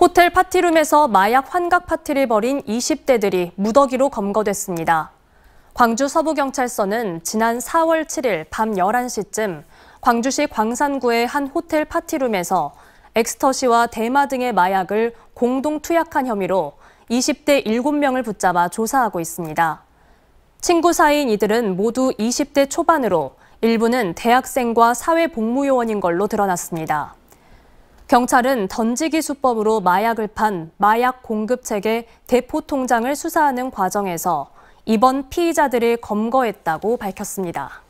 호텔 파티룸에서 마약 환각 파티를 벌인 20대들이 무더기로 검거됐습니다. 광주 서부경찰서는 지난 4월 7일 밤 11시쯤 광주시 광산구의 한 호텔 파티룸에서 엑스터시와 대마 등의 마약을 공동 투약한 혐의로 20대 7명을 붙잡아 조사하고 있습니다. 친구 사이인 이들은 모두 20대 초반으로 일부는 대학생과 사회복무요원인 걸로 드러났습니다. 경찰은 던지기 수법으로 마약을 판 마약 공급체계 대포 통장을 수사하는 과정에서 이번 피의자들을 검거했다고 밝혔습니다.